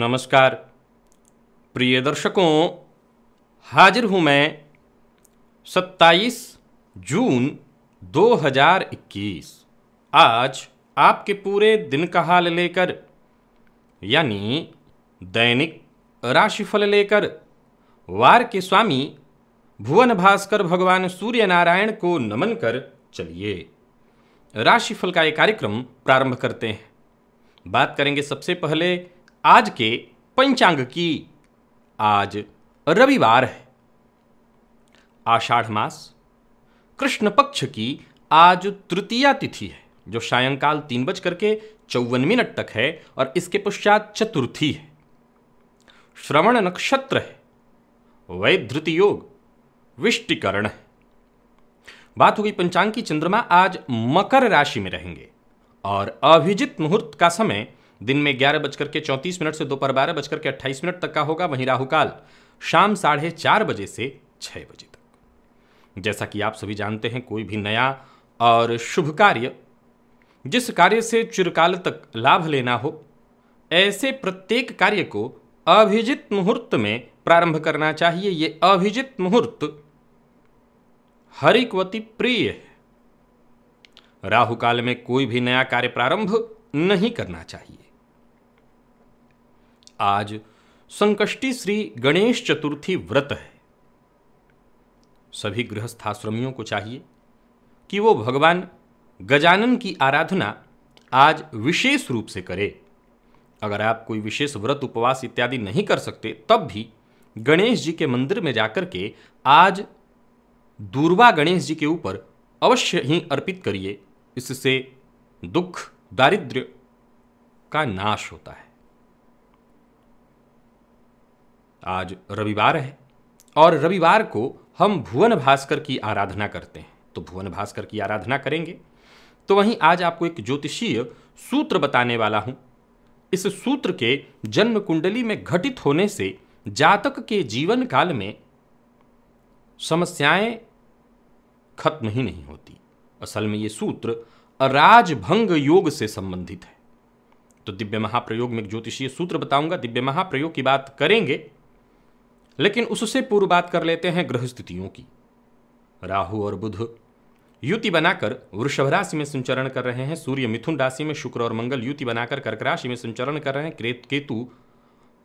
नमस्कार प्रिय दर्शकों हाजिर हूं मैं 27 जून 2021 आज आपके पूरे दिन का हाल लेकर यानी दैनिक राशिफल लेकर वार के स्वामी भुवन भास्कर भगवान सूर्य नारायण को नमन कर चलिए राशिफल का ये कार्यक्रम प्रारंभ करते हैं बात करेंगे सबसे पहले आज के पंचांग की आज रविवार है आषाढ़ मास कृष्ण पक्ष की आज तृतीया तिथि है जो सायंकाल तीन बज करके चौवन मिनट तक है और इसके पश्चात चतुर्थी है श्रवण नक्षत्र है वैधृत योग विष्टिकरण है बात हो गई पंचांग की चंद्रमा आज मकर राशि में रहेंगे और अभिजित मुहूर्त का समय दिन में ग्यारह बजकर के चौंतीस मिनट से दोपहर बारह बजकर के अट्ठाईस मिनट तक का होगा वहीं राहुकाल शाम साढ़े चार बजे से छह बजे तक जैसा कि आप सभी जानते हैं कोई भी नया और शुभ कार्य जिस कार्य से चिरकाल तक लाभ लेना हो ऐसे प्रत्येक कार्य को अभिजित मुहूर्त में प्रारंभ करना चाहिए ये अभिजित मुहूर्त हरिकवती प्रिय है राहु काल में कोई भी नया कार्य प्रारंभ नहीं करना चाहिए आज संकष्टी श्री गणेश चतुर्थी व्रत है सभी गृहस्थाश्रमियों को चाहिए कि वो भगवान गजानन की आराधना आज विशेष रूप से करें अगर आप कोई विशेष व्रत उपवास इत्यादि नहीं कर सकते तब भी गणेश जी के मंदिर में जाकर के आज दूरवा गणेश जी के ऊपर अवश्य ही अर्पित करिए इससे दुख दारिद्र्य का नाश होता है आज रविवार है और रविवार को हम भुवन भास्कर की आराधना करते हैं तो भुवन भास्कर की आराधना करेंगे तो वहीं आज आपको एक ज्योतिषीय सूत्र बताने वाला हूं इस सूत्र के जन्म कुंडली में घटित होने से जातक के जीवन काल में समस्याएं खत्म ही नहीं होती असल में ये सूत्र राजभंग योग से संबंधित है तो दिव्य महाप्रयोग में एक ज्योतिषीय सूत्र बताऊंगा दिव्य महाप्रयोग की बात करेंगे लेकिन उससे पूर्व बात कर लेते हैं ग्रह स्थितियों की राहु और बुध युति बनाकर वृषभ राशि में संचरण कर रहे हैं सूर्य मिथुन राशि में शुक्र और मंगल युति बनाकर कर्क राशि में संचरण कर रहे हैं केतु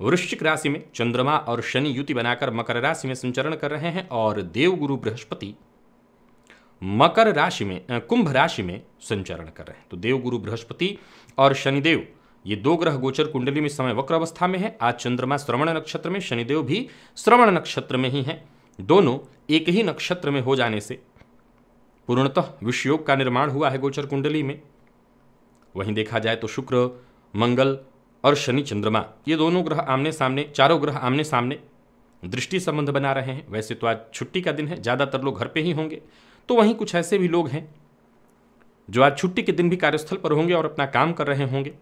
वृश्चिक राशि में चंद्रमा और शनि युति बनाकर मकर राशि में संचरण कर रहे हैं और देवगुरु बृहस्पति मकर राशि में कुंभ राशि में संचरण कर रहे हैं तो देवगुरु बृहस्पति और शनिदेव ये दो ग्रह गोचर कुंडली में समय वक्र अवस्था में है आज चंद्रमा श्रवण नक्षत्र में शनिदेव भी श्रवण नक्षत्र में ही है दोनों एक ही नक्षत्र में हो जाने से पूर्णतः विषयोग का निर्माण हुआ है गोचर कुंडली में वहीं देखा जाए तो शुक्र मंगल और शनि चंद्रमा ये दोनों ग्रह आमने सामने चारों ग्रह आमने सामने दृष्टि संबंध बना रहे हैं वैसे तो आज छुट्टी का दिन है ज़्यादातर लोग घर पे ही होंगे तो वहीं कुछ ऐसे भी लोग हैं जो आज छुट्टी के दिन भी कार्यस्थल पर होंगे और अपना काम कर रहे होंगे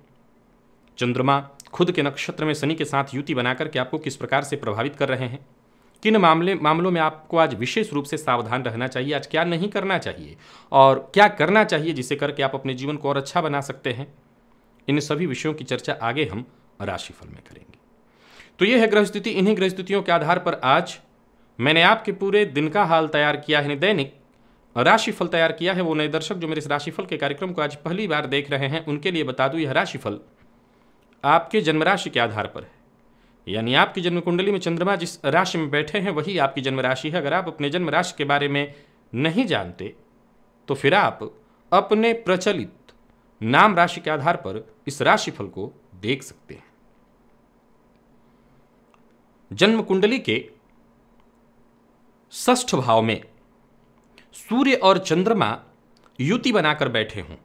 चंद्रमा खुद के नक्षत्र में शनि के साथ युति बनाकर के आपको किस प्रकार से प्रभावित कर रहे हैं किन मामले मामलों में आपको आज विशेष रूप से सावधान रहना चाहिए आज क्या नहीं करना चाहिए और क्या करना चाहिए जिसे करके आप अपने जीवन को और अच्छा बना सकते हैं इन सभी विषयों की चर्चा आगे हम राशिफल में करेंगे तो ये है ग्रह स्थिति इन्हीं ग्रह स्थितियों के आधार पर आज मैंने आपके पूरे दिन का हाल तैयार किया है दैनिक राशिफल तैयार किया है वो नए दर्शक जो मेरे इस राशिफल के कार्यक्रम को आज पहली बार देख रहे हैं उनके लिए बता दूं यह राशिफल आपके जन्म राशि के आधार पर है यानी आपकी जन्म कुंडली में चंद्रमा जिस राशि में बैठे हैं वही आपकी जन्म राशि है अगर आप अपने जन्म राशि के बारे में नहीं जानते तो फिर आप अपने प्रचलित नाम राशि के आधार पर इस राशिफल को देख सकते हैं जन्म कुंडली के ष्ठ भाव में सूर्य और चंद्रमा युति बनाकर बैठे हों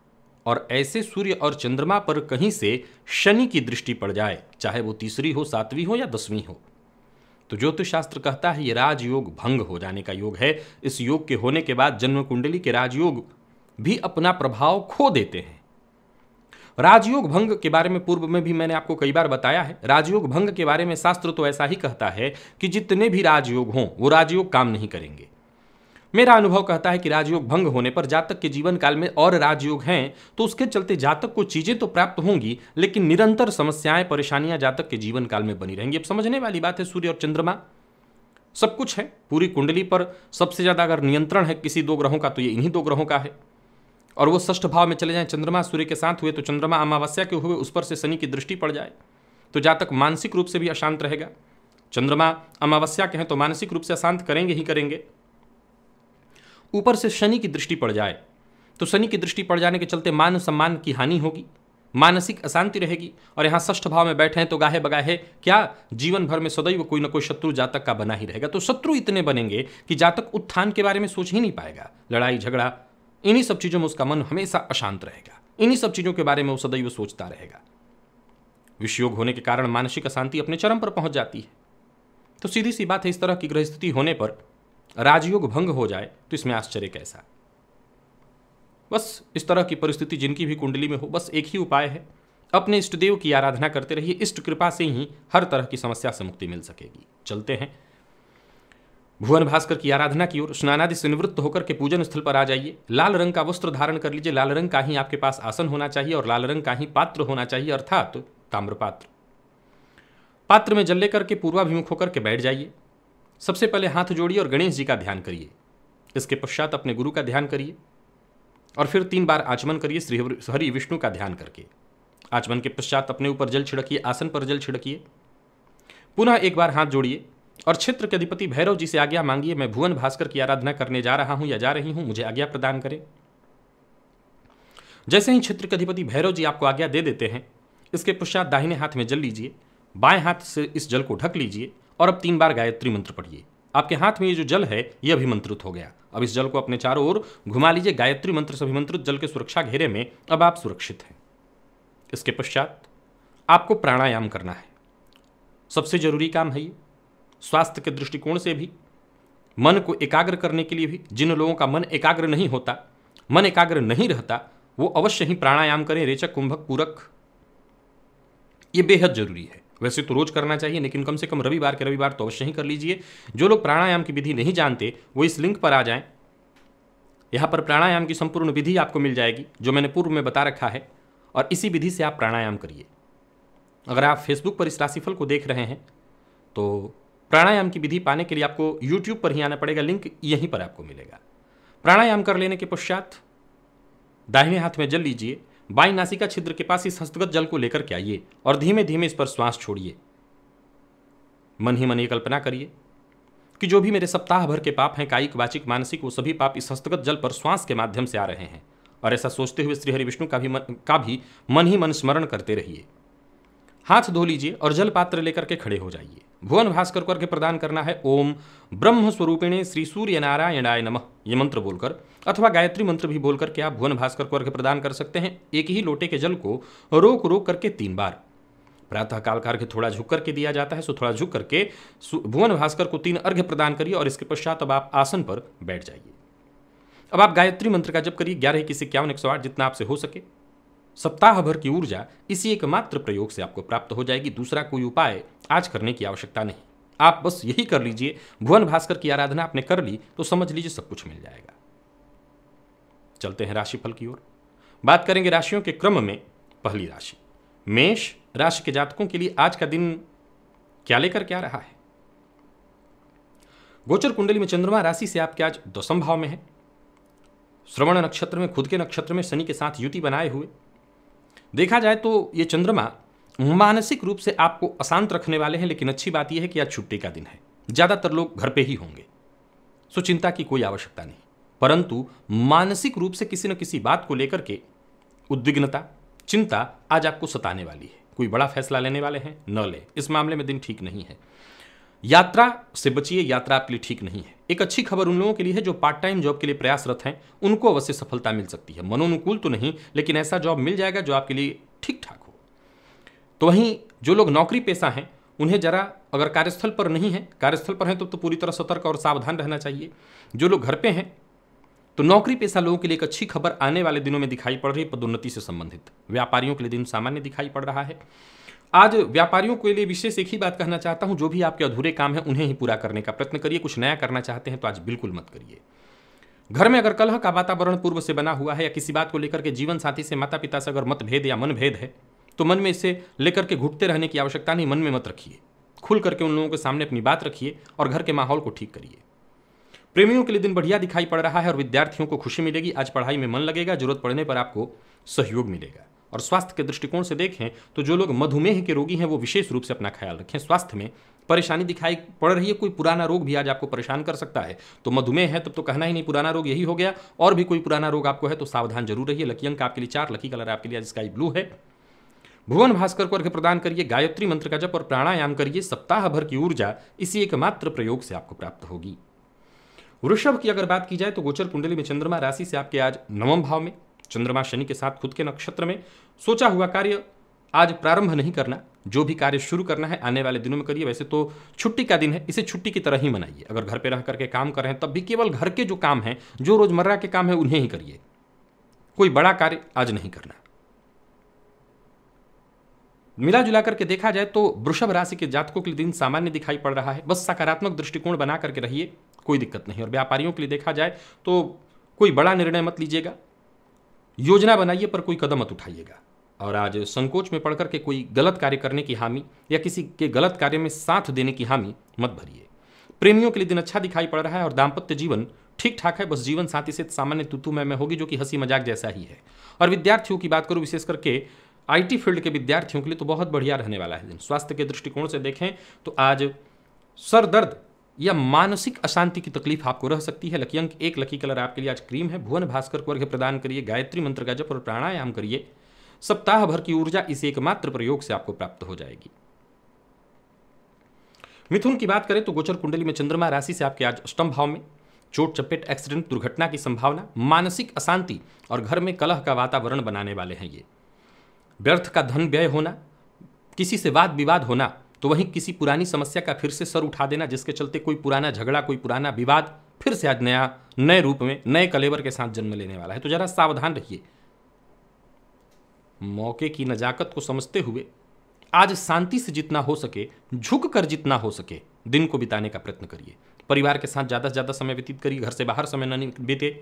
और ऐसे सूर्य और चंद्रमा पर कहीं से शनि की दृष्टि पड़ जाए चाहे वो तीसरी हो सातवीं हो या दसवीं हो तो ज्योतिष शास्त्र कहता है ये राजयोग भंग हो जाने का योग है इस योग के होने के बाद जन्म कुंडली के राजयोग भी अपना प्रभाव खो देते हैं राजयोग भंग के बारे में पूर्व में भी मैंने आपको कई बार बताया है राजयोग भंग के बारे में शास्त्र तो ऐसा ही कहता है कि जितने भी राजयोग हों वो राजयोग काम नहीं करेंगे मेरा अनुभव कहता है कि राजयोग भंग होने पर जातक के जीवन काल में और राजयोग हैं तो उसके चलते जातक को चीजें तो प्राप्त होंगी लेकिन निरंतर समस्याएं परेशानियां जातक के जीवन काल में बनी रहेंगी अब समझने वाली बात है सूर्य और चंद्रमा सब कुछ है पूरी कुंडली पर सबसे ज्यादा अगर नियंत्रण है किसी दो ग्रहों का तो ये इन्हीं दो ग्रहों का है और वो ष्ठ भाव में चले जाए चंद्रमा सूर्य के साथ हुए तो चंद्रमा अमावस्या के हुए उस पर से शनि की दृष्टि पड़ जाए तो जातक मानसिक रूप से भी अशांत रहेगा चंद्रमा अमावस्या के हैं तो मानसिक रूप से अशांत करेंगे ही करेंगे ऊपर से शनि की दृष्टि पड़ जाए तो शनि की दृष्टि पड़ जाने के चलते मान सम्मान की हानि होगी मानसिक अशांति रहेगी और यहाँ ष्ठ भाव में बैठे हैं तो गाहे बगाहे क्या जीवन भर में सदैव कोई ना कोई शत्रु जातक का बना ही रहेगा तो शत्रु इतने बनेंगे कि जातक उत्थान के बारे में सोच ही नहीं पाएगा लड़ाई झगड़ा इन्हीं सब चीज़ों में उसका मन हमेशा अशांत रहेगा इन्हीं सब चीज़ों के बारे में वो सदैव सोचता रहेगा विषयोग होने के कारण मानसिक अशांति अपने चरम पर पहुंच जाती है तो सीधी सी बात है इस तरह की ग्रह स्थिति होने पर राजयोग भंग हो जाए तो इसमें आश्चर्य कैसा बस इस तरह की परिस्थिति जिनकी भी कुंडली में हो बस एक ही उपाय है अपने इष्ट देव की आराधना करते रहिए इष्ट कृपा से ही हर तरह की समस्या से मुक्ति मिल सकेगी चलते हैं भुवन भास्कर की आराधना की ओर स्नानादि से निवृत्त होकर के पूजन स्थल पर आ जाइए लाल रंग का वस्त्र धारण कर लीजिए लाल रंग का ही आपके पास आसन होना चाहिए और लाल रंग का ही पात्र होना चाहिए अर्थात ताम्रपात्र पात्र में जल लेकर के पूर्वाभिमुख होकर के बैठ जाइए सबसे पहले हाथ जोड़िए और गणेश जी का ध्यान करिए इसके पश्चात अपने गुरु का ध्यान करिए और फिर तीन बार आचमन करिए श्री हरि विष्णु का ध्यान करके आचमन के पश्चात अपने ऊपर जल छिड़किए आसन पर जल छिड़किए पुनः एक बार हाथ जोड़िए और क्षेत्र के अधिपति भैरव जी से आज्ञा मांगिए मैं भुवन भास्कर की आराधना करने जा रहा हूं या जा रही हूं मुझे आज्ञा प्रदान करें जैसे ही क्षेत्र के अधिपति भैरव जी आपको आज्ञा दे देते हैं इसके पश्चात दाहिने हाथ में जल लीजिए बाएं हाथ से इस जल को ढक लीजिए और अब तीन बार गायत्री मंत्र पढ़िए आपके हाथ में ये जो जल है ये अभिमंत्रित हो गया अब इस जल को अपने चारों ओर घुमा लीजिए गायत्री मंत्र से अभिमंत्रित जल के सुरक्षा घेरे में अब आप सुरक्षित हैं इसके पश्चात आपको प्राणायाम करना है सबसे जरूरी काम है ये स्वास्थ्य के दृष्टिकोण से भी मन को एकाग्र करने के लिए भी जिन लोगों का मन एकाग्र नहीं होता मन एकाग्र नहीं रहता वो अवश्य ही प्राणायाम करें रेचक कुंभक पूरक ये बेहद जरूरी है वैसे तो रोज करना चाहिए लेकिन कम से कम रविवार के रविवार तो अवश्य ही कर लीजिए जो लोग प्राणायाम की विधि नहीं जानते वो इस लिंक पर आ जाएं यहाँ पर प्राणायाम की संपूर्ण विधि आपको मिल जाएगी जो मैंने पूर्व में बता रखा है और इसी विधि से आप प्राणायाम करिए अगर आप फेसबुक पर इस राशिफल को देख रहे हैं तो प्राणायाम की विधि पाने के लिए आपको यूट्यूब पर ही आना पड़ेगा लिंक यहीं पर आपको मिलेगा प्राणायाम कर लेने के पश्चात दाहिने हाथ में जल लीजिए बाई नासिका छिद्र के पास इस हस्तगत जल को लेकर के आइए और धीमे धीमे इस पर श्वास छोड़िए मन ही मन ये कल्पना करिए कि जो भी मेरे सप्ताह भर के पाप हैं कायिक वाचिक मानसिक वो सभी पाप इस हस्तगत जल पर श्वास के माध्यम से आ रहे हैं और ऐसा सोचते हुए श्रीहरि विष्णु का भी मन का भी मन ही मन स्मरण करते रहिए हाथ धो लीजिए और जल पात्र लेकर के खड़े हो जाइए भुवन भास्कर करके प्रदान करना है ओम ब्रह्म स्वरूपिणी श्री सूर्य नारायणाय नमः ये मंत्र बोलकर अथवा गायत्री मंत्र भी बोलकर के आप भुवन भास्कर करके प्रदान कर सकते हैं एक ही लोटे के जल को रोक रोक करके तीन बार प्रातः काल का अर्घ्य थोड़ा झुक करके दिया जाता है सो थोड़ा झुक करके भुवन भास्कर को तीन अर्घ्य प्रदान करिए और इसके पश्चात अब आप आसन पर बैठ जाइए अब आप गायत्री मंत्र का जब करिए ग्यारह इक्कीस इक्यावन एक सौ आठ जितना आपसे हो सके सप्ताह भर की ऊर्जा इसी एकमात्र प्रयोग से आपको प्राप्त हो जाएगी दूसरा कोई उपाय आज करने की आवश्यकता नहीं आप बस यही कर लीजिए भुवन भास्कर की आराधना आपने कर ली तो समझ लीजिए सब कुछ मिल जाएगा चलते हैं राशिफल की ओर बात करेंगे राशियों के क्रम में पहली राशि मेष राशि के जातकों के लिए आज का दिन क्या लेकर क्या रहा है गोचर कुंडली में चंद्रमा राशि से आपके आज दसम भाव में है श्रवण नक्षत्र में खुद के नक्षत्र में शनि के साथ युति बनाए हुए देखा जाए तो ये चंद्रमा मानसिक रूप से आपको अशांत रखने वाले हैं लेकिन अच्छी बात यह है कि आज छुट्टी का दिन है ज़्यादातर लोग घर पे ही होंगे सो चिंता की कोई आवश्यकता नहीं परंतु मानसिक रूप से किसी न किसी बात को लेकर के उद्विग्नता चिंता आज आपको सताने वाली है कोई बड़ा फैसला लेने वाले हैं न ले इस मामले में दिन ठीक नहीं है यात्रा से बचिए यात्रा आपके लिए ठीक नहीं है एक अच्छी खबर उन लोगों के लिए है जो पार्ट टाइम जॉब के लिए प्रयासरत हैं उनको अवश्य सफलता मिल सकती है मनोनुकूल तो नहीं लेकिन ऐसा जॉब मिल जाएगा जो आपके लिए ठीक ठाक हो तो वहीं जो लोग नौकरी पेशा हैं उन्हें जरा अगर कार्यस्थल पर नहीं है कार्यस्थल पर हैं तो, तो पूरी तरह सतर्क और सावधान रहना चाहिए जो लोग घर पे हैं तो नौकरी पेशा लोगों के लिए एक अच्छी खबर आने वाले दिनों में दिखाई पड़ रही है पदोन्नति से संबंधित व्यापारियों के लिए दिन सामान्य दिखाई पड़ रहा है आज व्यापारियों के लिए विशेष एक ही बात कहना चाहता हूँ जो भी आपके अधूरे काम है उन्हें ही पूरा करने का प्रयत्न करिए कुछ नया करना चाहते हैं तो आज बिल्कुल मत करिए घर में अगर कलह का वातावरण पूर्व से बना हुआ है या किसी बात को लेकर के जीवन साथी से माता पिता से अगर मतभेद या मनभेद है तो मन में इसे लेकर के घुटते रहने की आवश्यकता नहीं मन में मत रखिए खुल करके उन लोगों के सामने अपनी बात रखिए और घर के माहौल को ठीक करिए प्रेमियों के लिए दिन बढ़िया दिखाई पड़ रहा है और विद्यार्थियों को खुशी मिलेगी आज पढ़ाई में मन लगेगा जरूरत पड़ने पर आपको सहयोग मिलेगा और स्वास्थ्य के दृष्टिकोण से देखें तो जो लोग मधुमेह के रोगी हैं वो विशेष रूप से अपना ख्याल रखें स्वास्थ्य में परेशानी दिखाई पड़ रही है कोई पुराना रोग भी आज आपको परेशान कर सकता है तो मधुमेह है तब तो कहना ही नहीं पुराना रोग यही हो गया और भी कोई पुराना रोग आपको है तो सावधान जरूर रहिए लकी अंक आपके लिए चार लकी कलर आपके लिए स्काई ब्लू है भुवन भास्कर को अर्घ्य प्रदान करिए गायत्री मंत्र का जप और प्राणायाम करिए सप्ताह भर की ऊर्जा इसी एकमात्र प्रयोग से आपको प्राप्त होगी वृषभ की अगर बात की जाए तो गोचर कुंडली में चंद्रमा राशि से आपके आज नवम भाव में चंद्रमा शनि के साथ खुद के नक्षत्र में सोचा हुआ कार्य आज प्रारंभ नहीं करना जो भी कार्य शुरू करना है आने वाले दिनों में करिए वैसे तो छुट्टी का दिन है इसे छुट्टी की तरह ही मनाइए अगर घर पर रह करके काम कर रहे हैं तब भी केवल घर के जो काम हैं जो रोजमर्रा के काम हैं उन्हें ही करिए कोई बड़ा कार्य आज नहीं करना मिला जुला करके देखा जाए तो वृषभ राशि के जातकों के लिए दिन सामान्य दिखाई पड़ रहा है बस सकारात्मक दृष्टिकोण बना करके रहिए कोई दिक्कत नहीं और व्यापारियों के लिए देखा जाए तो कोई बड़ा निर्णय मत लीजिएगा योजना बनाइए पर कोई कदम मत उठाइएगा और आज संकोच में पड़कर के कोई गलत कार्य करने की हामी या किसी के गलत कार्य में साथ देने की हामी मत भरिए प्रेमियों के लिए दिन अच्छा दिखाई पड़ रहा है और दाम्पत्य जीवन ठीक ठाक है बस जीवन साथी से सामान्य तुतु में, होगी जो कि हंसी मजाक जैसा ही है और विद्यार्थियों की बात करूँ विशेष करके आईटी फील्ड के विद्यार्थियों के लिए तो बहुत बढ़िया रहने वाला है दिन स्वास्थ्य के दृष्टिकोण से देखें तो आज सर दर्द या मानसिक अशांति की तकलीफ आपको रह सकती है लकी अंक एक लकी कलर आपके लिए आज क्रीम है भुवन भास्कर को अर्घ्य प्रदान करिए गायत्री मंत्र का जप और प्राणायाम करिए सप्ताह भर की ऊर्जा इस एकमात्र प्रयोग से आपको प्राप्त हो जाएगी मिथुन की बात करें तो गोचर कुंडली में चंद्रमा राशि से आपके आज अष्टम भाव में चोट चपेट एक्सीडेंट दुर्घटना की संभावना मानसिक अशांति और घर में कलह का वातावरण बनाने वाले हैं ये व्यर्थ का धन व्यय होना किसी से वाद विवाद होना तो वहीं किसी पुरानी समस्या का फिर से सर उठा देना जिसके चलते कोई पुराना झगड़ा कोई पुराना विवाद फिर से आज नया नए रूप में नए कलेवर के साथ जन्म लेने वाला है तो जरा सावधान रहिए मौके की नजाकत को समझते हुए आज शांति से जितना हो सके झुक कर जितना हो सके दिन को बिताने का प्रयत्न करिए परिवार के साथ ज़्यादा से ज़्यादा समय व्यतीत करिए घर से बाहर समय न बीते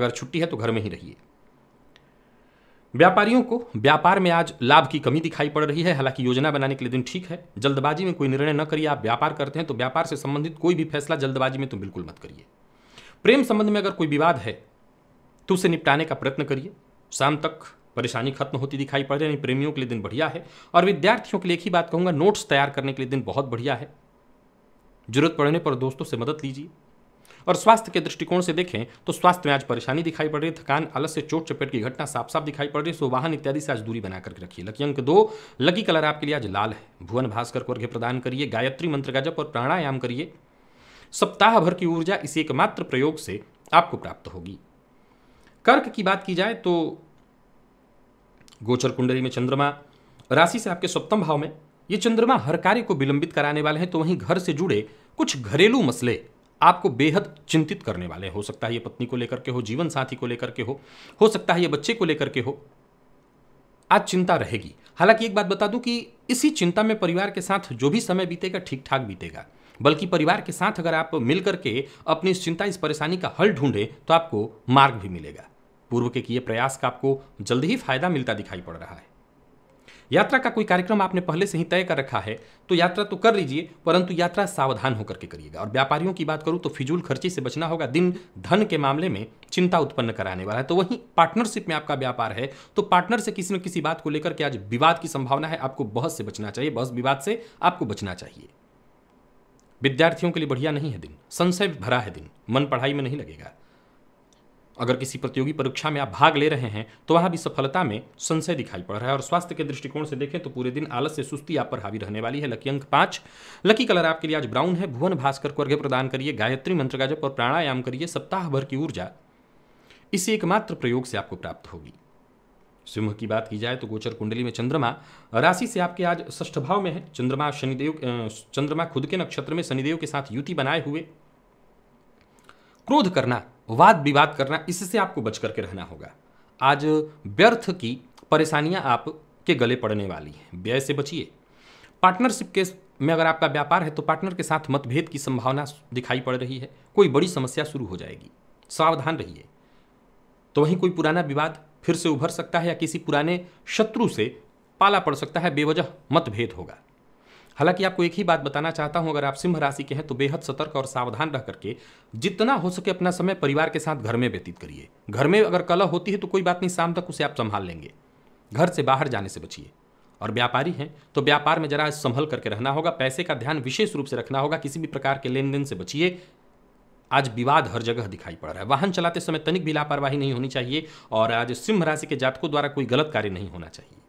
अगर छुट्टी है तो घर में ही रहिए व्यापारियों को व्यापार में आज लाभ की कमी दिखाई पड़ रही है हालांकि योजना बनाने के लिए दिन ठीक है जल्दबाजी में कोई निर्णय न करिए आप व्यापार करते हैं तो व्यापार से संबंधित कोई भी फैसला जल्दबाजी में तो बिल्कुल मत करिए प्रेम संबंध में अगर कोई विवाद है तो उसे निपटाने का प्रयत्न करिए शाम तक परेशानी खत्म होती दिखाई पड़ रही है प्रेमियों के लिए दिन बढ़िया है और विद्यार्थियों के लिए एक ही बात कहूँगा नोट्स तैयार करने के लिए दिन बहुत बढ़िया है जरूरत पड़ने पर दोस्तों से मदद लीजिए और स्वास्थ्य के दृष्टिकोण से देखें तो स्वास्थ्य में आज परेशानी दिखाई पड़ रही है थकान आलस से चोट चपेट की घटना साफ साफ दिखाई पड़ रही है सो वाहन इत्यादि से आज दूरी बना करके रखिए लकी अंक दो लकी कलर आपके लिए आज लाल है भुवन भास्कर को अर्घ्य प्रदान करिए गायत्री मंत्र का जप और प्राणायाम करिए सप्ताह भर की ऊर्जा इसी एकमात्र प्रयोग से आपको प्राप्त होगी कर्क की बात की जाए तो गोचर कुंडली में चंद्रमा राशि से आपके सप्तम भाव में ये चंद्रमा हर कार्य को विलंबित कराने वाले हैं तो वहीं घर से जुड़े कुछ घरेलू मसले आपको बेहद चिंतित करने वाले हो सकता है ये पत्नी को लेकर के हो जीवन साथी को लेकर के हो हो सकता है ये बच्चे को लेकर के हो आज चिंता रहेगी हालांकि एक बात बता दूं कि इसी चिंता में परिवार के साथ जो भी समय बीतेगा ठीक ठाक बीतेगा बल्कि परिवार के साथ अगर आप मिलकर के अपनी इस चिंता इस परेशानी का हल ढूंढे तो आपको मार्ग भी मिलेगा पूर्व के किए प्रयास का आपको जल्द ही फायदा मिलता दिखाई पड़ रहा है यात्रा का कोई कार्यक्रम आपने पहले से ही तय कर रखा है तो यात्रा तो कर लीजिए परंतु यात्रा सावधान होकर के करिएगा और व्यापारियों की बात करूँ तो फिजूल खर्ची से बचना होगा दिन धन के मामले में चिंता उत्पन्न कराने वाला है तो वहीं पार्टनरशिप में आपका व्यापार है तो पार्टनर से किसी न किसी बात को लेकर के आज विवाद की संभावना है आपको बहस से बचना चाहिए बहस विवाद से आपको बचना चाहिए विद्यार्थियों के लिए बढ़िया नहीं है दिन संशय भरा है दिन मन पढ़ाई में नहीं लगेगा अगर किसी प्रतियोगी परीक्षा में आप भाग ले रहे हैं तो वहाँ भी सफलता में संशय दिखाई पड़ रहा है और स्वास्थ्य के दृष्टिकोण से देखें तो पूरे दिन आलस से सुस्ती आप पर हावी रहने वाली है लकी अंक पाँच लकी कलर आपके लिए आज ब्राउन है भुवन भास्कर को अर्घ्य प्रदान करिए गायत्री मंत्र का जप और प्राणायाम करिए सप्ताह भर की ऊर्जा इसी एकमात्र प्रयोग से आपको प्राप्त होगी सिंह की बात की जाए तो गोचर कुंडली में चंद्रमा राशि से आपके आज ष्ठ भाव में है चंद्रमा शनिदेव चंद्रमा खुद के नक्षत्र में शनिदेव के साथ युति बनाए हुए क्रोध करना वाद विवाद करना इससे आपको बच करके रहना होगा आज व्यर्थ की परेशानियां आपके गले पड़ने वाली हैं व्यय से बचिए पार्टनरशिप के में अगर आपका व्यापार है तो पार्टनर के साथ मतभेद की संभावना दिखाई पड़ रही है कोई बड़ी समस्या शुरू हो जाएगी सावधान रहिए तो वहीं कोई पुराना विवाद फिर से उभर सकता है या किसी पुराने शत्रु से पाला पड़ सकता है बेवजह मतभेद होगा हालांकि आपको एक ही बात बताना चाहता हूं अगर आप सिंह राशि के हैं तो बेहद सतर्क और सावधान रह करके जितना हो सके अपना समय परिवार के साथ घर में व्यतीत करिए घर में अगर कला होती है तो कोई बात नहीं शाम तक उसे आप संभाल लेंगे घर से बाहर जाने से बचिए और व्यापारी हैं तो व्यापार में जरा संभल करके रहना होगा पैसे का ध्यान विशेष रूप से रखना होगा किसी भी प्रकार के लेन देन से बचिए आज विवाद हर जगह दिखाई पड़ रहा है वाहन चलाते समय तनिक भी लापरवाही नहीं होनी चाहिए और आज सिंह राशि के जातकों द्वारा कोई गलत कार्य नहीं होना चाहिए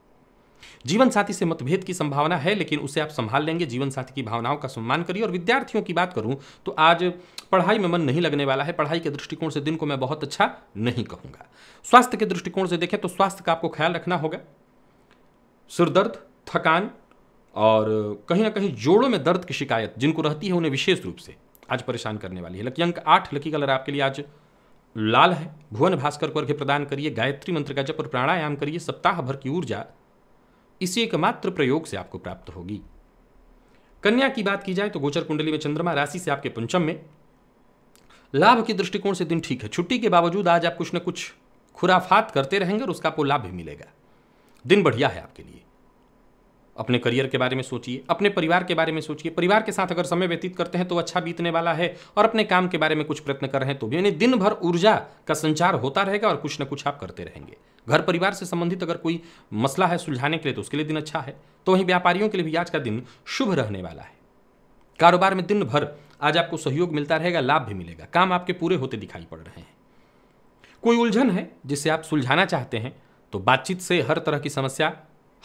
जीवन साथी से मतभेद की संभावना है लेकिन उसे आप संभाल लेंगे जीवन साथी की भावनाओं का सम्मान करिए और विद्यार्थियों की बात करूं तो आज पढ़ाई में मन नहीं लगने वाला है पढ़ाई के दृष्टिकोण से दिन को मैं बहुत अच्छा नहीं कहूंगा स्वास्थ्य के दृष्टिकोण से देखें तो स्वास्थ्य का आपको ख्याल रखना होगा सिरदर्द थकान और कहीं ना कहीं जोड़ों में दर्द की शिकायत जिनको रहती है उन्हें विशेष रूप से आज परेशान करने वाली है लकी अंक आठ लकी कलर आपके लिए आज लाल है भुवन भास्कर को अर्घ्य प्रदान करिए गायत्री मंत्र का जप और प्राणायाम करिए सप्ताह भर की ऊर्जा इसी एकमात्र प्रयोग से आपको प्राप्त होगी कन्या की बात की जाए तो गोचर कुंडली में चंद्रमा राशि से आपके पंचम में लाभ के दृष्टिकोण से दिन ठीक है छुट्टी के बावजूद आज आप कुछ न कुछ खुराफात करते रहेंगे और उसका आपको लाभ भी मिलेगा दिन बढ़िया है आपके लिए अपने करियर के बारे में सोचिए अपने परिवार के बारे में सोचिए परिवार के साथ अगर समय व्यतीत करते हैं तो अच्छा बीतने वाला है और अपने काम के बारे में कुछ प्रयत्न कर रहे हैं तो भी यानी दिन भर ऊर्जा का संचार होता रहेगा और कुछ ना कुछ आप करते रहेंगे घर परिवार से संबंधित अगर कोई मसला है सुलझाने के लिए तो उसके लिए दिन अच्छा है तो वहीं व्यापारियों के लिए भी आज का दिन शुभ रहने वाला है कारोबार में दिन भर आज आपको सहयोग मिलता रहेगा लाभ भी मिलेगा काम आपके पूरे होते दिखाई पड़ रहे हैं कोई उलझन है जिसे आप सुलझाना चाहते हैं तो बातचीत से हर तरह की समस्या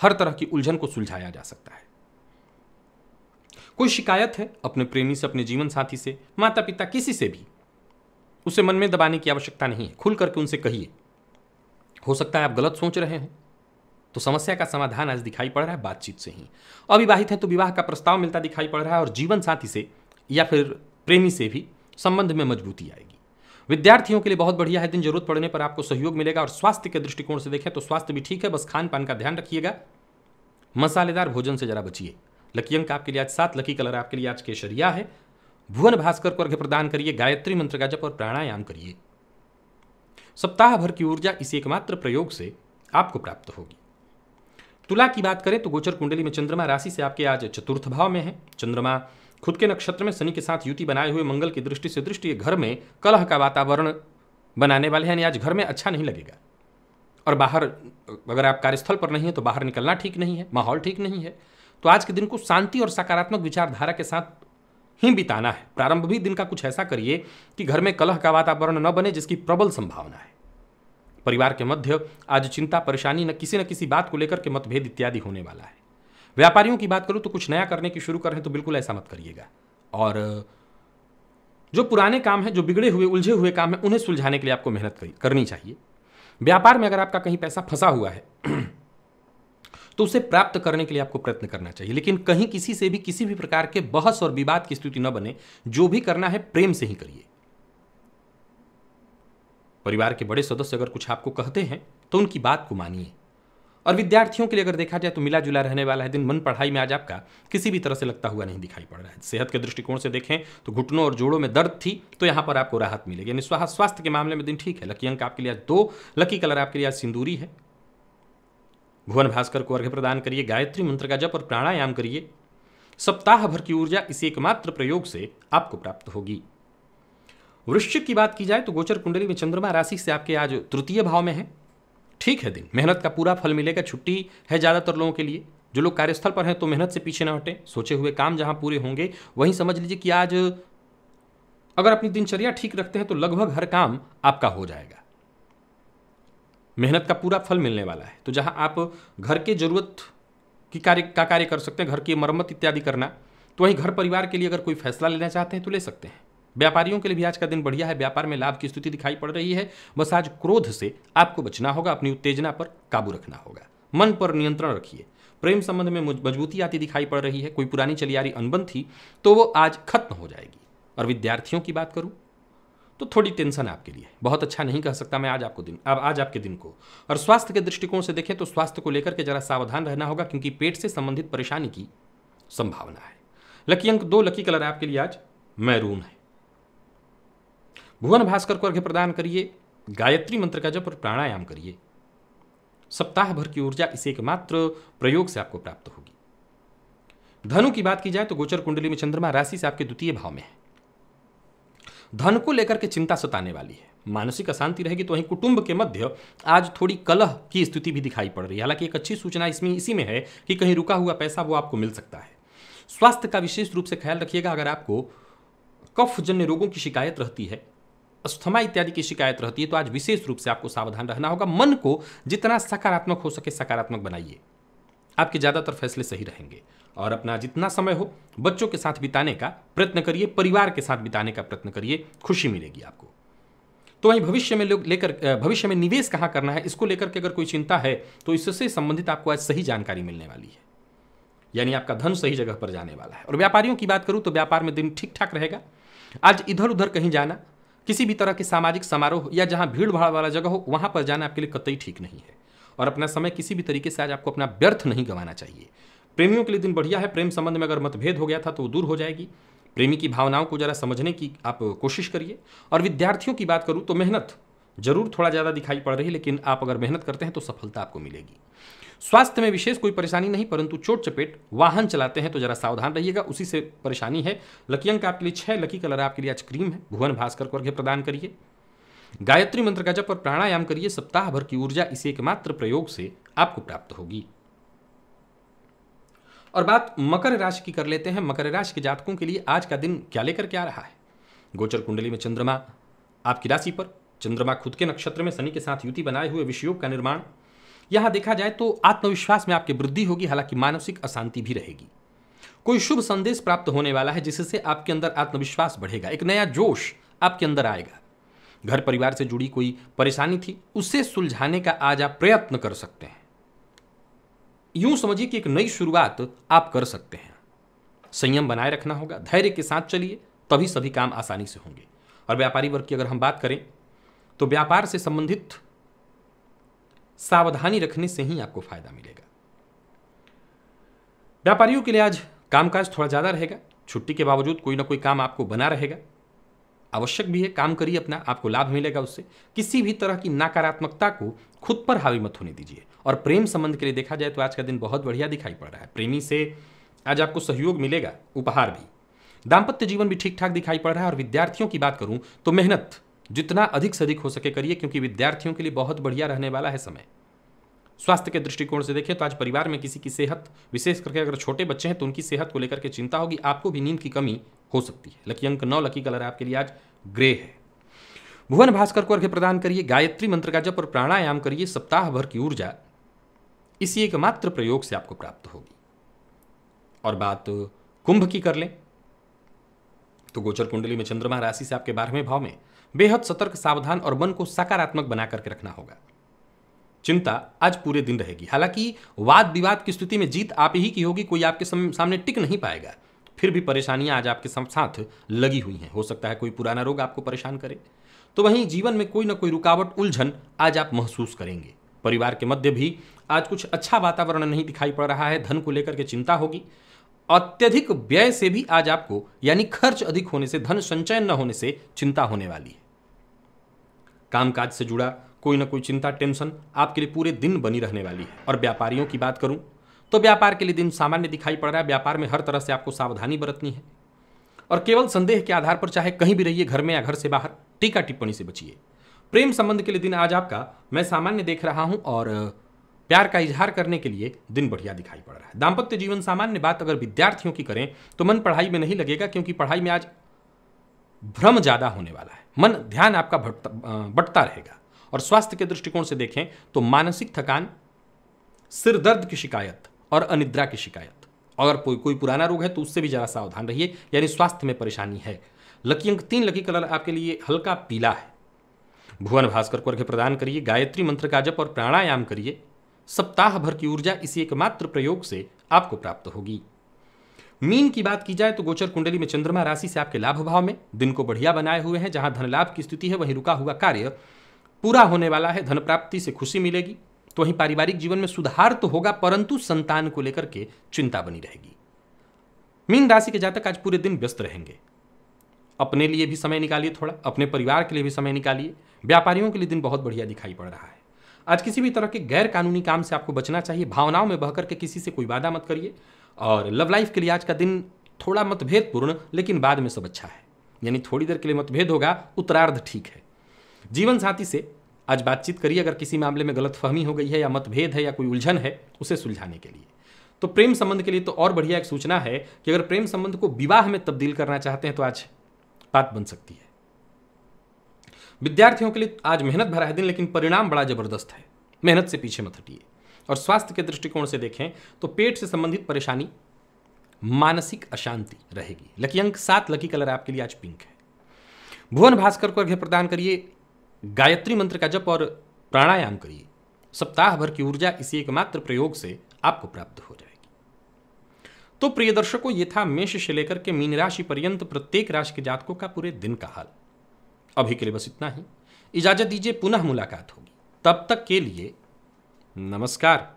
हर तरह की उलझन को सुलझाया जा सकता है कोई शिकायत है अपने प्रेमी से अपने जीवन साथी से माता पिता किसी से भी उसे मन में दबाने की आवश्यकता नहीं है खुल करके उनसे कहिए हो सकता है आप गलत सोच रहे हैं तो समस्या का समाधान आज दिखाई पड़ रहा है बातचीत से ही अविवाहित है तो विवाह का प्रस्ताव मिलता दिखाई पड़ रहा है और जीवन साथी से या फिर प्रेमी से भी संबंध में मजबूती आएगी विद्यार्थियों के लिए बहुत बढ़िया है दिन जरूरत पड़ने पर आपको सहयोग मिलेगा और स्वास्थ्य के दृष्टिकोण से देखें तो स्वास्थ्य भी ठीक है बस खान पान का ध्यान रखिएगा मसालेदार भोजन से जरा बचिए लकी अंक आपके लिए आज सात लकी कलर आपके लिए आज के शरिया है भुवन भास्कर को अर्घ्य प्रदान करिए गायत्री मंत्र का जप और प्राणायाम करिए सप्ताह भर की ऊर्जा इसी एकमात्र प्रयोग से आपको प्राप्त होगी तुला की बात करें तो गोचर कुंडली में चंद्रमा राशि से आपके आज चतुर्थ भाव में है चंद्रमा खुद के नक्षत्र में शनि के साथ युति बनाए हुए मंगल की दृष्टि से दृष्टि ये घर में कलह का वातावरण बनाने वाले हैं यानी आज घर में अच्छा नहीं लगेगा और बाहर अगर आप कार्यस्थल पर नहीं है तो बाहर निकलना ठीक नहीं है माहौल ठीक नहीं है तो आज के दिन को शांति और सकारात्मक विचारधारा के साथ ही बिताना है प्रारंभ भी दिन का कुछ ऐसा करिए कि घर में कलह का वातावरण न बने जिसकी प्रबल संभावना है परिवार के मध्य आज चिंता परेशानी न किसी न किसी बात को लेकर के मतभेद इत्यादि होने वाला है व्यापारियों की बात करूँ तो कुछ नया करने की शुरू कर रहे हैं तो बिल्कुल ऐसा मत करिएगा और जो पुराने काम हैं जो बिगड़े हुए उलझे हुए काम हैं उन्हें सुलझाने के लिए आपको मेहनत करनी चाहिए व्यापार में अगर आपका कहीं पैसा फंसा हुआ है तो उसे प्राप्त करने के लिए आपको प्रयत्न करना चाहिए लेकिन कहीं किसी से भी किसी भी प्रकार के बहस और विवाद की स्थिति न बने जो भी करना है प्रेम से ही करिए परिवार के बड़े सदस्य अगर कुछ आपको कहते हैं तो उनकी बात को मानिए और विद्यार्थियों के लिए अगर देखा जाए तो मिला जुला रहने वाला है दिन मन पढ़ाई में आज आपका किसी भी तरह से लगता हुआ नहीं दिखाई पड़ रहा है सेहत के दृष्टिकोण से देखें तो घुटनों और जोड़ों में दर्द थी तो यहाँ पर आपको राहत मिलेगी यानी स्वास्थ्य के मामले में दिन ठीक है लकी अंक आपके लिए दो लकी कलर आपके लिए आज सिंदूरी है भुवन भास्कर को अर्घ्य प्रदान करिए गायत्री मंत्र का जप और प्राणायाम करिए सप्ताह भर की ऊर्जा इसी एकमात्र प्रयोग से आपको प्राप्त होगी वृश्चिक की बात की जाए तो गोचर कुंडली में चंद्रमा राशि से आपके आज तृतीय भाव में है ठीक है दिन मेहनत का पूरा फल मिलेगा छुट्टी है ज़्यादातर लोगों के लिए जो लोग कार्यस्थल पर हैं तो मेहनत से पीछे ना हटें सोचे हुए काम जहाँ पूरे होंगे वहीं समझ लीजिए कि आज अगर अपनी दिनचर्या ठीक रखते हैं तो लगभग हर काम आपका हो जाएगा मेहनत का पूरा फल मिलने वाला है तो जहाँ आप घर के जरूरत की कार्य का कार्य कर सकते हैं घर की मरम्मत इत्यादि करना तो वहीं घर परिवार के लिए अगर कोई फैसला लेना चाहते हैं तो ले सकते हैं व्यापारियों के लिए भी आज का दिन बढ़िया है व्यापार में लाभ की स्थिति दिखाई पड़ रही है बस आज क्रोध से आपको बचना होगा अपनी उत्तेजना पर काबू रखना होगा मन पर नियंत्रण रखिए प्रेम संबंध में मजबूती आती दिखाई पड़ रही है कोई पुरानी चली आ रही अनबन थी तो वो आज खत्म हो जाएगी और विद्यार्थियों की बात करूं तो थोड़ी टेंशन आपके लिए बहुत अच्छा नहीं कह सकता मैं आज आपको दिन अब आज आपके दिन को और स्वास्थ्य के दृष्टिकोण से देखें तो स्वास्थ्य को लेकर के जरा सावधान रहना होगा क्योंकि पेट से संबंधित परेशानी की संभावना है लकी अंक दो लकी कलर आपके लिए आज मैरून है भुवन भास्कर को अर्घ्य प्रदान करिए गायत्री मंत्र का जप और प्राणायाम करिए सप्ताह भर की ऊर्जा इस एकमात्र प्रयोग से आपको प्राप्त होगी धनु की बात की जाए तो गोचर कुंडली में चंद्रमा राशि से आपके द्वितीय भाव में है धन को लेकर के चिंता सताने वाली है मानसिक अशांति रहेगी तो वहीं कुटुंब के मध्य आज थोड़ी कलह की स्थिति भी दिखाई पड़ रही है हालांकि एक अच्छी सूचना इसमें इसी में है कि कहीं रुका हुआ पैसा वो आपको मिल सकता है स्वास्थ्य का विशेष रूप से ख्याल रखिएगा अगर आपको कफ जन्य रोगों की शिकायत रहती है अस्थमा इत्यादि की शिकायत रहती है तो आज विशेष रूप से आपको सावधान रहना होगा मन को जितना सकारात्मक हो सके सकारात्मक बनाइए आपके ज़्यादातर फैसले सही रहेंगे और अपना जितना समय हो बच्चों के साथ बिताने का प्रयत्न करिए परिवार के साथ बिताने का प्रयत्न करिए खुशी मिलेगी आपको तो वहीं भविष्य में लोग लेकर भविष्य में निवेश कहाँ करना है इसको लेकर के अगर कोई चिंता है तो इससे संबंधित आपको आज सही जानकारी मिलने वाली है यानी आपका धन सही जगह पर जाने वाला है और व्यापारियों की बात करूँ तो व्यापार में दिन ठीक ठाक रहेगा आज इधर उधर कहीं जाना किसी भी तरह के सामाजिक समारोह या जहाँ भीड़ भाड़ वाला जगह हो वहाँ पर जाना आपके लिए कतई ठीक नहीं है और अपना समय किसी भी तरीके से आज आपको अपना व्यर्थ नहीं गंवाना चाहिए प्रेमियों के लिए दिन बढ़िया है प्रेम संबंध में अगर मतभेद हो गया था तो दूर हो जाएगी प्रेमी की भावनाओं को जरा समझने की आप कोशिश करिए और विद्यार्थियों की बात करूँ तो मेहनत जरूर थोड़ा ज़्यादा दिखाई पड़ रही लेकिन आप अगर मेहनत करते हैं तो सफलता आपको मिलेगी स्वास्थ्य में विशेष कोई परेशानी नहीं परंतु चोट चपेट वाहन चलाते हैं तो जरा सावधान रहिएगा उसी से परेशानी है लकी अंक आपके लिए छह लकी कलर आपके लिए आज क्रीम है भुवन भास्कर को अर्घ्य प्रदान करिए गायत्री मंत्र का जप और प्राणायाम करिए सप्ताह भर की ऊर्जा इसी एकमात्र प्रयोग से आपको प्राप्त होगी और बात मकर राशि की कर लेते हैं मकर राशि के जातकों के लिए आज का दिन क्या लेकर के आ रहा है गोचर कुंडली में चंद्रमा आपकी राशि पर चंद्रमा खुद के नक्षत्र में शनि के साथ युति बनाए हुए विषयोग का निर्माण यहाँ देखा जाए तो आत्मविश्वास में आपकी वृद्धि होगी हालांकि मानसिक अशांति भी रहेगी कोई शुभ संदेश प्राप्त होने वाला है जिससे आपके अंदर आत्मविश्वास बढ़ेगा एक नया जोश आपके अंदर आएगा घर परिवार से जुड़ी कोई परेशानी थी उसे सुलझाने का आज आप प्रयत्न कर सकते हैं यूं समझिए कि एक नई शुरुआत आप कर सकते हैं संयम बनाए रखना होगा धैर्य के साथ चलिए तभी सभी काम आसानी से होंगे और व्यापारी वर्ग की अगर हम बात करें तो व्यापार से संबंधित सावधानी रखने से ही आपको फायदा मिलेगा व्यापारियों के लिए आज कामकाज थोड़ा ज़्यादा रहेगा छुट्टी के बावजूद कोई ना कोई काम आपको बना रहेगा आवश्यक भी है काम करिए अपना आपको लाभ मिलेगा उससे किसी भी तरह की नकारात्मकता को खुद पर हावी मत होने दीजिए और प्रेम संबंध के लिए देखा जाए तो आज का दिन बहुत बढ़िया दिखाई पड़ रहा है प्रेमी से आज आपको सहयोग मिलेगा उपहार भी दाम्पत्य जीवन भी ठीक ठाक दिखाई पड़ रहा है और विद्यार्थियों की बात करूं तो मेहनत जितना अधिक से अधिक हो सके करिए क्योंकि विद्यार्थियों के लिए बहुत बढ़िया रहने वाला है समय स्वास्थ्य के दृष्टिकोण से देखें तो आज परिवार में किसी की सेहत विशेष करके अगर छोटे बच्चे हैं तो उनकी सेहत को लेकर के चिंता होगी आपको भी नींद की कमी हो सकती है लकी अंक नौ लकी कलर आपके लिए आज ग्रे है भुवन भास्कर को अर्घ्य प्रदान करिए गायत्री मंत्र का जप और प्राणायाम करिए सप्ताह भर की ऊर्जा इसी एकमात्र प्रयोग से आपको प्राप्त होगी और बात कुंभ की कर लें तो गोचर कुंडली में चंद्रमा राशि से आपके बारहवें भाव में बेहद सतर्क सावधान और मन को सकारात्मक बना करके रखना होगा चिंता आज पूरे दिन रहेगी हालांकि वाद विवाद की स्थिति में जीत आप ही की होगी कोई आपके सामने टिक नहीं पाएगा फिर भी परेशानियां आज आपके साथ लगी हुई हैं हो सकता है कोई पुराना रोग आपको परेशान करे तो वहीं जीवन में कोई ना कोई रुकावट उलझन आज आप महसूस करेंगे परिवार के मध्य भी आज कुछ अच्छा वातावरण नहीं दिखाई पड़ रहा है धन को लेकर के चिंता होगी अत्यधिक व्यय से भी आज आपको यानी खर्च अधिक होने से धन संचयन न होने से चिंता होने वाली है कामकाज से जुड़ा कोई ना कोई चिंता टेंशन आपके लिए पूरे दिन बनी रहने वाली है और व्यापारियों की बात करूं तो व्यापार के लिए दिन सामान्य दिखाई पड़ रहा है व्यापार में हर तरह से आपको सावधानी बरतनी है और केवल संदेह के आधार पर चाहे कहीं भी रहिए घर में या घर से बाहर टीका टिप्पणी से बचिए प्रेम संबंध के लिए दिन आज आपका मैं सामान्य देख रहा हूं और प्यार का इजहार करने के लिए दिन बढ़िया दिखाई पड़ रहा है दाम्पत्य जीवन सामान्य बात अगर विद्यार्थियों की करें तो मन पढ़ाई में नहीं लगेगा क्योंकि पढ़ाई में आज भ्रम ज़्यादा होने वाला है मन ध्यान आपका बढ़ता रहेगा और स्वास्थ्य के दृष्टिकोण से देखें तो मानसिक थकान सिर दर्द की शिकायत और अनिद्रा की शिकायत अगर कोई कोई पुराना रोग है तो उससे भी ज़रा सावधान रहिए यानी स्वास्थ्य में परेशानी है लकी अंक तीन लकी कलर आपके लिए हल्का पीला है भुवन भास्कर को अर्घ्य प्रदान करिए गायत्री मंत्र का जप और प्राणायाम करिए सप्ताह भर की ऊर्जा इसी एकमात्र प्रयोग से आपको प्राप्त होगी मीन की बात की जाए तो गोचर कुंडली में चंद्रमा राशि से आपके लाभ भाव में दिन को बढ़िया बनाए हुए हैं जहां धन लाभ की स्थिति है वहीं रुका हुआ कार्य पूरा होने वाला है धन प्राप्ति से खुशी मिलेगी तो वहीं पारिवारिक जीवन में सुधार तो होगा परंतु संतान को लेकर के चिंता बनी रहेगी मीन राशि के जातक आज पूरे दिन व्यस्त रहेंगे अपने लिए भी समय निकालिए थोड़ा अपने परिवार के लिए भी समय निकालिए व्यापारियों के लिए दिन बहुत बढ़िया दिखाई पड़ रहा है आज किसी भी तरह के गैर कानूनी काम से आपको बचना चाहिए भावनाओं में बहकर के किसी से कोई वादा मत करिए और लव लाइफ के लिए आज का दिन थोड़ा मतभेदपूर्ण लेकिन बाद में सब अच्छा है यानी थोड़ी देर के लिए मतभेद होगा उत्तरार्ध ठीक है जीवन साथी से आज बातचीत करिए अगर किसी मामले में गलतफहमी हो गई है या मतभेद है या कोई उलझन है उसे सुलझाने के लिए तो प्रेम संबंध के लिए तो और बढ़िया एक सूचना है कि अगर प्रेम संबंध को विवाह में तब्दील करना चाहते हैं तो आज बात बन सकती है विद्यार्थियों के लिए आज मेहनत भरा है दिन लेकिन परिणाम बड़ा जबरदस्त है मेहनत से पीछे मत हटिए और स्वास्थ्य के दृष्टिकोण से देखें तो पेट से संबंधित परेशानी मानसिक अशांति रहेगी लकी अंक सात लकी कलर आपके लिए आज पिंक है भुवन भास्कर को अर्घ्य प्रदान करिए गायत्री मंत्र का जप और प्राणायाम करिए सप्ताह भर की ऊर्जा इसी एकमात्र प्रयोग से आपको प्राप्त हो जाएगी तो प्रिय दर्शकों ये था मेष से लेकर के मीन राशि पर्यंत प्रत्येक राशि के जातकों का पूरे दिन का हाल अभी के लिए बस इतना ही इजाजत दीजिए पुनः मुलाकात होगी तब तक के लिए Namaskar.